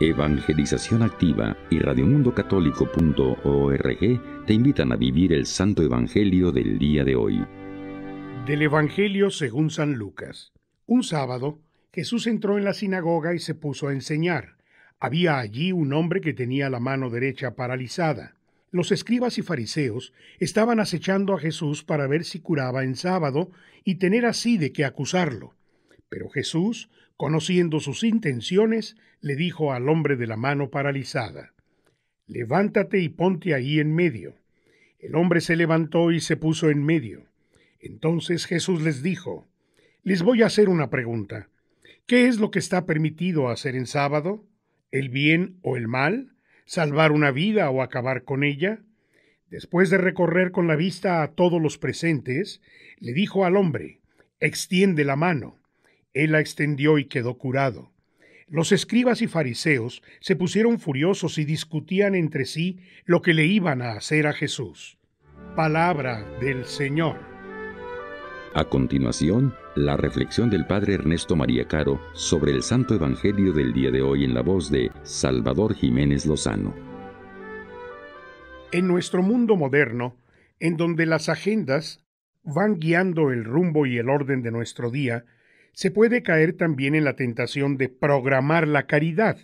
Evangelización Activa y radiomundocatólico.org te invitan a vivir el Santo Evangelio del día de hoy. Del Evangelio según San Lucas. Un sábado, Jesús entró en la sinagoga y se puso a enseñar. Había allí un hombre que tenía la mano derecha paralizada. Los escribas y fariseos estaban acechando a Jesús para ver si curaba en sábado y tener así de qué acusarlo. Pero Jesús, conociendo sus intenciones, le dijo al hombre de la mano paralizada, Levántate y ponte ahí en medio. El hombre se levantó y se puso en medio. Entonces Jesús les dijo, Les voy a hacer una pregunta. ¿Qué es lo que está permitido hacer en sábado? ¿El bien o el mal? ¿Salvar una vida o acabar con ella? Después de recorrer con la vista a todos los presentes, le dijo al hombre, Extiende la mano. Él la extendió y quedó curado. Los escribas y fariseos se pusieron furiosos y discutían entre sí lo que le iban a hacer a Jesús. Palabra del Señor. A continuación, la reflexión del Padre Ernesto María Caro sobre el Santo Evangelio del día de hoy en la voz de Salvador Jiménez Lozano. En nuestro mundo moderno, en donde las agendas van guiando el rumbo y el orden de nuestro día, se puede caer también en la tentación de programar la caridad.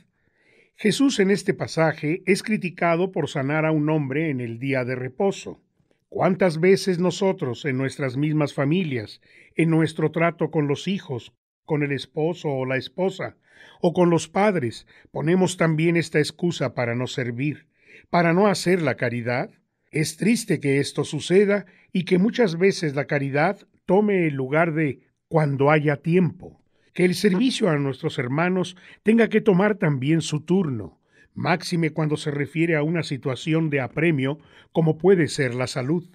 Jesús en este pasaje es criticado por sanar a un hombre en el día de reposo. ¿Cuántas veces nosotros, en nuestras mismas familias, en nuestro trato con los hijos, con el esposo o la esposa, o con los padres, ponemos también esta excusa para no servir, para no hacer la caridad? Es triste que esto suceda y que muchas veces la caridad tome el lugar de cuando haya tiempo, que el servicio a nuestros hermanos tenga que tomar también su turno, máxime cuando se refiere a una situación de apremio como puede ser la salud.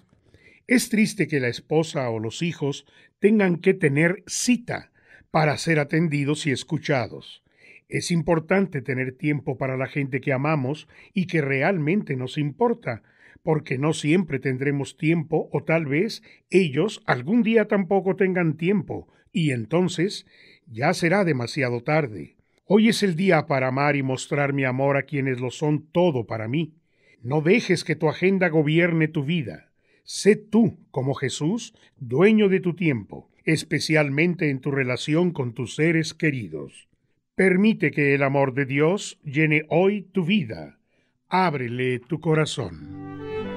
Es triste que la esposa o los hijos tengan que tener cita para ser atendidos y escuchados. Es importante tener tiempo para la gente que amamos y que realmente nos importa, porque no siempre tendremos tiempo o tal vez ellos algún día tampoco tengan tiempo, y entonces ya será demasiado tarde. Hoy es el día para amar y mostrar mi amor a quienes lo son todo para mí. No dejes que tu agenda gobierne tu vida. Sé tú, como Jesús, dueño de tu tiempo, especialmente en tu relación con tus seres queridos. Permite que el amor de Dios llene hoy tu vida. Ábrele tu corazón.